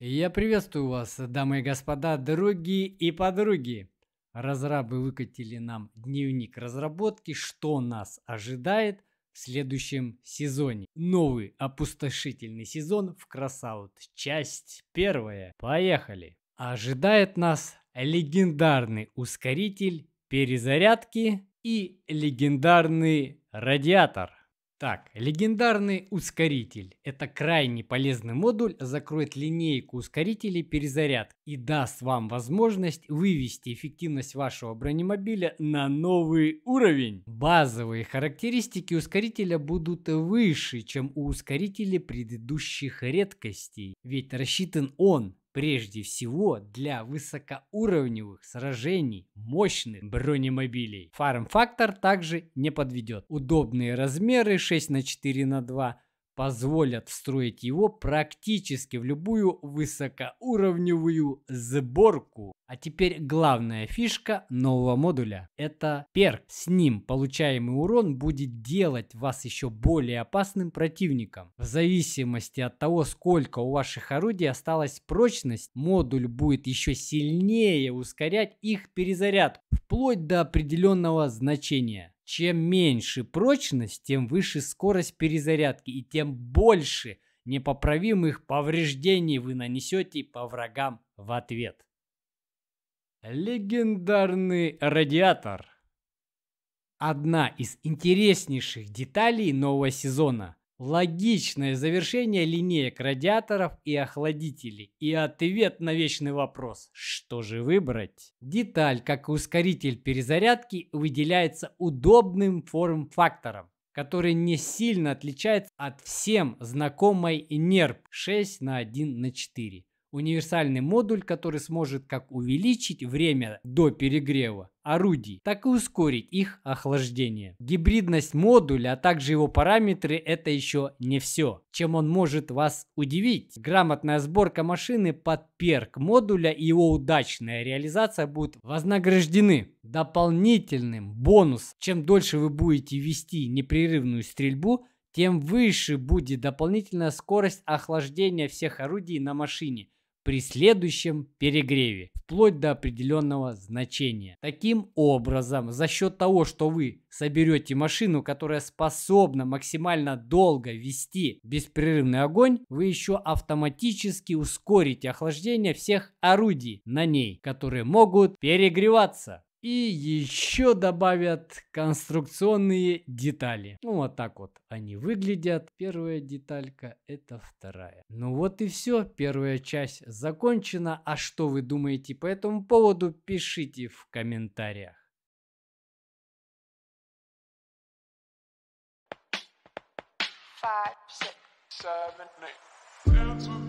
Я приветствую вас, дамы и господа, дорогие и подруги. Разрабы выкатили нам дневник разработки, что нас ожидает в следующем сезоне. Новый опустошительный сезон в Красаут. Часть первая. Поехали. Ожидает нас легендарный ускоритель перезарядки и легендарный радиатор. Так, легендарный ускоритель. Это крайне полезный модуль, закроет линейку ускорителей перезаряд и даст вам возможность вывести эффективность вашего бронемобиля на новый уровень. Базовые характеристики ускорителя будут выше, чем у ускорителей предыдущих редкостей, ведь рассчитан он прежде всего для высокоуровневых сражений мощных бронемобилей. Фарм-фактор также не подведет. Удобные размеры 6 на 4 на 2 позволят встроить его практически в любую высокоуровневую сборку. А теперь главная фишка нового модуля – это перк. С ним получаемый урон будет делать вас еще более опасным противником. В зависимости от того, сколько у ваших орудий осталась прочность, модуль будет еще сильнее ускорять их перезарядку вплоть до определенного значения. Чем меньше прочность, тем выше скорость перезарядки и тем больше непоправимых повреждений вы нанесете по врагам в ответ. Легендарный радиатор. Одна из интереснейших деталей нового сезона Логичное завершение линеек радиаторов и охладителей и ответ на вечный вопрос «Что же выбрать?». Деталь, как и ускоритель перезарядки, выделяется удобным форм-фактором, который не сильно отличается от всем знакомой NERP 6 на 1 на 4 универсальный модуль, который сможет как увеличить время до перегрева орудий, так и ускорить их охлаждение. Гибридность модуля, а также его параметры – это еще не все, чем он может вас удивить. Грамотная сборка машины под перк модуля и его удачная реализация будут вознаграждены дополнительным бонусом. Чем дольше вы будете вести непрерывную стрельбу, тем выше будет дополнительная скорость охлаждения всех орудий на машине – при следующем перегреве, вплоть до определенного значения. Таким образом, за счет того, что вы соберете машину, которая способна максимально долго вести беспрерывный огонь, вы еще автоматически ускорите охлаждение всех орудий на ней, которые могут перегреваться и еще добавят конструкционные детали. Ну, вот так вот они выглядят. Первая деталька, это вторая. Ну вот и все, первая часть закончена. А что вы думаете по этому поводу, пишите в комментариях. Five, six, seven, eight.